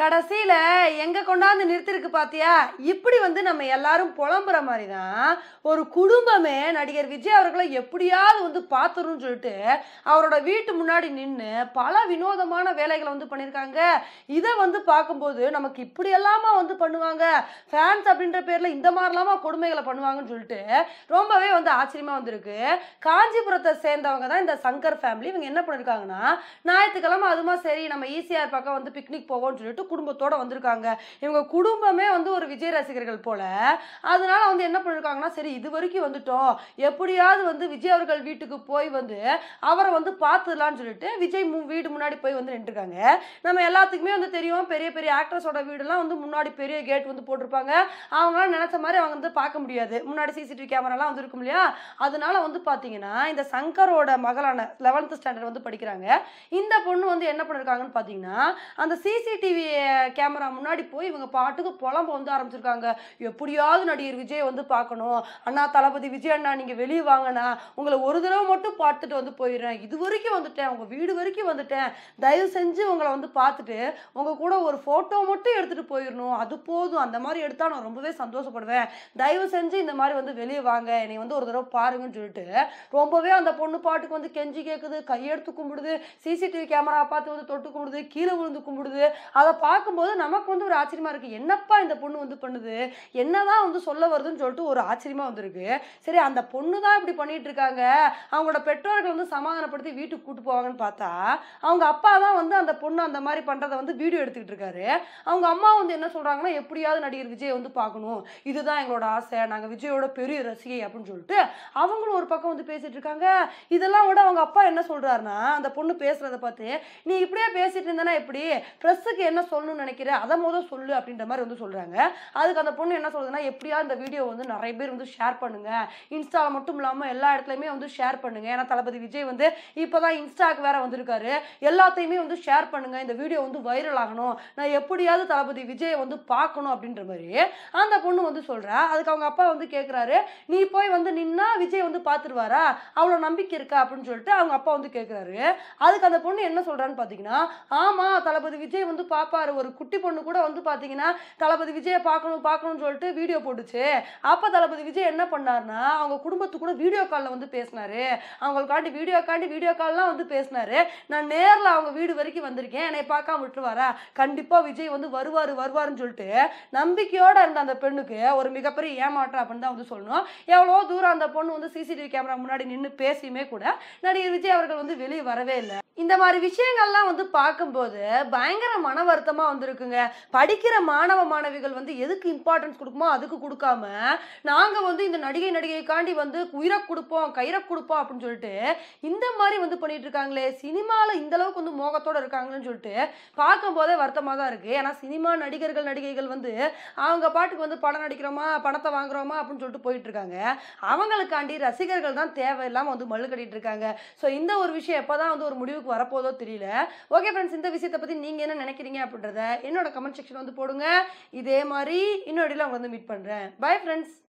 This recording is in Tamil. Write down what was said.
கடைசியில் எங்கே கொண்டாந்து நிறுத்திருக்கு பார்த்தியா இப்படி வந்து நம்ம எல்லாரும் புலம்புற மாதிரி தான் ஒரு குடும்பமே நடிகர் விஜய் அவர்களை எப்படியாவது வந்து பார்த்துருன்னு சொல்லிட்டு அவரோட வீட்டு முன்னாடி நின்று பல வினோதமான வேலைகளை வந்து பண்ணியிருக்காங்க இதை வந்து பார்க்கும்போது நமக்கு இப்படி எல்லாமா வந்து பண்ணுவாங்க ஃபேன்ஸ் அப்படின்ற பேரில் இந்த மாதிரிலாமா கொடுமைகளை பண்ணுவாங்கன்னு சொல்லிட்டு ரொம்பவே வந்து ஆச்சரியமாக வந்திருக்கு காஞ்சிபுரத்தை சேர்ந்தவங்க தான் இந்த சங்கர் ஃபேமிலி இவங்க என்ன பண்ணியிருக்காங்கன்னா ஞாயிற்றுக்கிழமை அதுமா சரி நம்ம ஈசிஆர் பக்கம் வந்து பிக்னிக் போவோம்னு சொல்லிட்டு குடும்பத்தோட வந்திருக்காங்க இவங்க குடும்பமே வந்து ஒரு விஜய் ரசிகர்கள் போல அதனால வந்து என்ன பண்ணிருக்காங்கன்னா சரி இது வரைக்கும் வந்துட்டோம் எப்படியாவது வந்து விஜய் அவர்கள் வீட்டுக்கு போய் வந்து அவரை வந்து பார்த்துடலான்னு சொல்லிட்டு விஜய் வீடு முன்னாடி போய் வந்து நின்றுருக்காங்க நம்ம எல்லாத்துக்குமே வந்து தெரியும் பெரிய பெரிய ஆக்ட்ரஸோட வீடுலாம் வந்து முன்னாடி பெரிய கேட் வந்து போட்டிருப்பாங்க அவங்களாம் நினச்ச மாதிரி அவங்க வந்து பார்க்க முடியாது முன்னாடி சிசிடிவி கேமராலாம் வந்து இருக்கும் இல்லையா அதனால வந்து பார்த்தீங்கன்னா இந்த சங்கரோட மகளான லெவன்த் ஸ்டாண்டர்ட் வந்து படிக்கிறாங்க இந்த பொண்ணு வந்து என்ன பண்ணிருக்காங்கன்னு பார்த்தீங்கன்னா அந்த சிசிடிவி கேமரா முன்னாடி போய் இவங்க பாட்டுக்கு புலம்ப வந்து ஆரம்பிச்சிருக்காங்க எப்படியாவது நடிகர் விஜய் வந்து பார்க்கணும் அண்ணா தளபதி விஜய் அண்ணா நீங்கள் வெளியே வாங்கண்ணா உங்களை ஒரு தடவை மட்டும் பார்த்துட்டு வந்து போயிடுறேன் இது வரைக்கும் வந்துட்டேன் உங்கள் வீடு வரைக்கும் வந்துட்டேன் தயவு செஞ்சு உங்களை வந்து பார்த்துட்டு உங்கள் கூட ஒரு ஃபோட்டோ மட்டும் எடுத்துகிட்டு போயிடணும் அது போதும் அந்த மாதிரி எடுத்தால் நான் ரொம்பவே சந்தோஷப்படுவேன் தயவு செஞ்சு இந்த மாதிரி வந்து வெளியே வாங்க நீ வந்து ஒரு தடவை பாருங்கன்னு சொல்லிட்டு ரொம்பவே அந்த பொண்ணு பாட்டுக்கு வந்து கெஞ்சி கேட்குது கையெடுத்து கும்பிடுது சிசிடிவி கேமரா பார்த்து வந்து தொட்டு கும்பிடுது கீழே விழுந்து கும்பிடுது அதை பார்க்கும்போது நமக்கு வந்து ஒரு ஆச்சரியமாக இருக்குது என்னப்பா இந்த பொண்ணு வந்து பண்ணுது என்னதான் வந்து சொல்ல வருதுன்னு சொல்லிட்டு ஒரு ஆச்சரியமாக வந்திருக்கு சரி அந்த பொண்ணு தான் இப்படி பண்ணிட்டு இருக்காங்க அவங்களோட பெற்றோர்கள் வந்து சமாதானப்படுத்தி வீட்டுக்கு கூட்டு போவாங்கன்னு பார்த்தா அவங்க அப்பா தான் வந்து அந்த பொண்ணு அந்த மாதிரி பண்ணுறத வந்து வீடியோ எடுத்துக்கிட்டு இருக்காரு அவங்க அம்மா வந்து என்ன சொல்கிறாங்கன்னா எப்படியாவது நடிகர் விஜய் வந்து பார்க்கணும் இதுதான் எங்களோட ஆசை நாங்கள் விஜயோட பெரிய ரசிகை அப்படின்னு சொல்லிட்டு அவங்களும் ஒரு பக்கம் வந்து பேசிட்டு இருக்காங்க இதெல்லாம் விட அவங்க அப்பா என்ன சொல்கிறாருன்னா அந்த பொண்ணு பேசுகிறத பார்த்து நீ இப்படியே பேசிட்டு இருந்தேன்னா எப்படி ப்ரெஸ்ஸுக்கு என்ன சொல்லணும்னு நினைக்கிற அதை மொதல் சொல்லு அப்படின்ற மாதிரி வந்து சொல்கிறாங்க அதுக்கு அந்த பொண்ணு என்ன சொல்லுதுன்னா எப்படியா இந்த வீடியோ வந்து நிறைய பேர் வந்து ஷேர் பண்ணுங்க இன்ஸ்டாவில் மட்டும் இல்லாமல் எல்லா இடத்துலையுமே வந்து ஷேர் பண்ணுங்க ஏன்னா தளபதி விஜய் வந்து இப்போ தான் இன்ஸ்டாக்கு வேற வந்திருக்காரு எல்லாத்தையுமே வந்து ஷேர் பண்ணுங்க இந்த வீடியோ வந்து வைரல் ஆகணும் நான் எப்படியாவது தளபதி விஜயை வந்து பார்க்கணும் அப்படின்ற மாதிரி அந்த பொண்ணு வந்து சொல்கிறா அதுக்கு அவங்க அப்பா வந்து கேட்குறாரு நீ போய் வந்து நின்னா விஜய் வந்து பார்த்துருவாரா அவ்வளோ நம்பிக்கை இருக்கா அப்படின்னு சொல்லிட்டு அவங்க அப்பா வந்து கேட்குறாரு அதுக்கு அந்த பொண்ணு என்ன சொல்கிறான்னு பார்த்தீங்கன்னா ஆமாம் தளபதி விஜய் வந்து பாப்பா பாரு ஒரு குட்டி பொண்ணு கூட வந்து பார்த்தீங்கன்னா தளபதி விஜயை பார்க்கணும் பார்க்கணும்னு சொல்லிட்டு வீடியோ போட்டுச்சு அப்போ தளபதி விஜய் என்ன பண்ணார்னா அவங்க குடும்பத்து கூட வீடியோ காலில் வந்து பேசினாரு அவங்களுக்காண்டி வீடியோ காண்டி வீடியோ கால்லாம் வந்து பேசினாரு நான் நேரில் அவங்க வீடு வரைக்கும் வந்திருக்கேன் என்னை பார்க்காம விட்டுருவாரா கண்டிப்பாக விஜய் வந்து வருவார் வருவாருன்னு சொல்லிட்டு நம்பிக்கையோடு இருந்த அந்த பெண்ணுக்கு ஒரு மிகப்பெரிய ஏமாற்றம் அப்படின்னு தான் வந்து சொல்லணும் எவ்வளோ தூரம் அந்த பொண்ணு வந்து சிசிடிவி கேமரா முன்னாடி நின்று பேசியுமே கூட நடிகர் விஜய் அவர்கள் வந்து வெளியே வரவே இல்லை இந்த மாதிரி விஷயங்கள்லாம் வந்து பார்க்கும்போது பயங்கர மன விளக்கமாக வந்திருக்குங்க படிக்கிற மாணவ மாணவிகள் வந்து எதுக்கு இம்பார்ட்டன்ஸ் கொடுக்குமோ அதுக்கு கொடுக்காம நாங்கள் வந்து இந்த நடிகை நடிகைக்காண்டி வந்து உயிரை கொடுப்போம் கயிறை கொடுப்போம் அப்படின்னு சொல்லிட்டு இந்த மாதிரி வந்து பண்ணிட்டு இருக்காங்களே சினிமாவில் இந்த அளவுக்கு வந்து மோகத்தோடு இருக்காங்கன்னு சொல்லிட்டு பார்க்கும் போதே வருத்தமாக தான் இருக்குது ஏன்னா சினிமா நடிகர்கள் நடிகைகள் வந்து அவங்க பாட்டுக்கு வந்து படம் நடிக்கிறோமா பணத்தை வாங்குறோமா அப்படின்னு சொல்லிட்டு போயிட்டு இருக்காங்க அவங்களுக்காண்டி ரசிகர்கள் தான் தேவையில்லாம வந்து மல்லு கட்டிட்டு இருக்காங்க ஸோ இந்த ஒரு விஷயம் எப்போ தான் வந்து ஒரு முடிவுக்கு வரப்போதோ தெரியல ஓகே ஃப்ரெண்ட்ஸ் இந்த விஷயத்தை பற்றி நீங்கள் என்ன நினைக்கிறீங்க அப்படின்னு அப்படின்றத என்னோட கமெண்ட் செக்ஷன் வந்து போடுங்க இதே மாதிரி இன்னொரு இடையில அவங்க வந்து மீட் பண்ணுறேன் பாய் ஃப்ரெண்ட்ஸ்